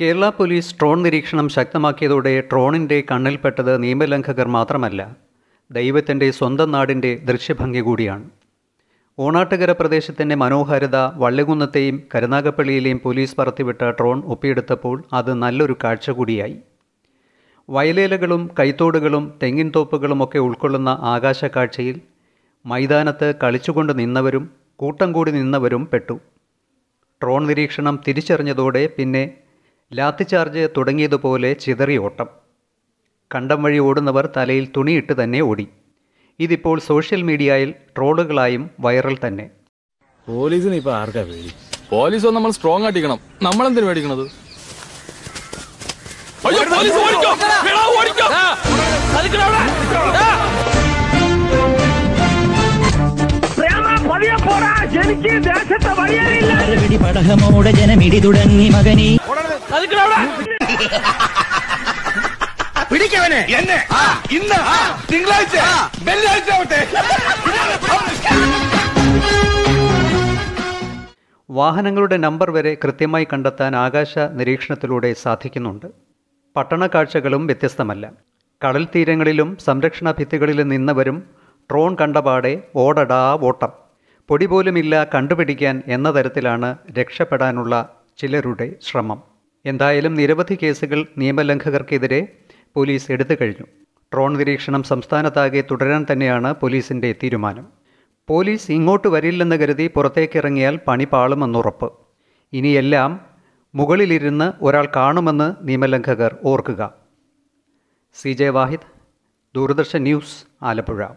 Kerala police Tron നിരീക്ഷണം ശക്തമാക്കിയതോടെ ട്രോണിൻ്റെ കണ്ണിൽപ്പെട്ടത് നിയമലംഘകർ മാത്രമല്ല ദൈവത്തിൻ്റെ സ്വന്തം നാടിൻ്റെ ദൃശ്യഭംഗി കൂടിയാണ് ഓണാട്ടുകര പ്രദേശത്തിൻ്റെ മനോഹാരിത വള്ളികുന്നത്തെയും കരുനാഗപ്പള്ളിയിലെയും പോലീസ് പറത്തിവിട്ട ട്രോൺ ഒപ്പിയെടുത്തപ്പോൾ അത് നല്ലൊരു കാഴ്ച കൂടിയായി വയലേലകളും കൈത്തോടുകളും തെങ്ങിൻ തോപ്പുകളുമൊക്കെ ഉൾക്കൊള്ളുന്ന ആകാശക്കാഴ്ചയിൽ മൈതാനത്ത് കളിച്ചുകൊണ്ട് നിന്നവരും കൂട്ടം കൂടി നിന്നവരും പെട്ടു ട്രോൺ നിരീക്ഷണം തിരിച്ചറിഞ്ഞതോടെ പിന്നെ ചാർജ് തുടങ്ങിയതുപോലെ ചിതറി ഓട്ടം കണ്ടം വഴി ഓടുന്നവർ തലയിൽ തുണിയിട്ട് തന്നെ ഓടി ഇതിപ്പോൾ സോഷ്യൽ മീഡിയയിൽ ട്രോളുകളായും വൈറൽ തന്നെ പോലീസിന് ഇപ്പൊ ആർക്കാ പേടി പോലീസ് നമ്മൾ സ്ട്രോങ് ആട്ടിക്കണം നമ്മൾ എന്തിനു പേടിക്കണത് പടഹമോടെ ജനമിടി തുടങ്ങി മകനീ പിടിക്കവനെ എന്നെ ഇന്ന് തിങ്കളാഴ്ച വെള്ളിയാഴ്ച ആവട്ടെ വാഹനങ്ങളുടെ നമ്പർ വരെ കൃത്യമായി കണ്ടെത്താൻ ആകാശ നിരീക്ഷണത്തിലൂടെ സാധിക്കുന്നുണ്ട് പട്ടണ കാഴ്ചകളും വ്യത്യസ്തമല്ല കടൽ തീരങ്ങളിലും സംരക്ഷണ ഭിത്തികളിലും നിന്നവരും ഡ്രോൺ കണ്ടപാടെ ഓടടാ ഓട്ടം പൊടി പോലുമില്ല കണ്ടുപിടിക്കാൻ എന്ന തരത്തിലാണ് രക്ഷപ്പെടാനുള്ള ചിലരുടെ ശ്രമം എന്തായാലും നിരവധി കേസുകൾ നിയമലംഘകർക്കെതിരെ പോലീസ് എടുത്തു കഴിഞ്ഞു ഡ്രോൺ നിരീക്ഷണം സംസ്ഥാനത്താകെ തുടരാൻ തന്നെയാണ് പോലീസിൻ്റെ തീരുമാനം പോലീസ് ഇങ്ങോട്ട് വരില്ലെന്ന് കരുതി പുറത്തേക്കിറങ്ങിയാൽ പണി പാളുമെന്നുറപ്പ് ഇനിയെല്ലാം മുകളിലിരുന്ന് ഒരാൾ കാണുമെന്ന് നിയമലംഘകർ ഓർക്കുക C J Wahid Doordarshan news Alappuzha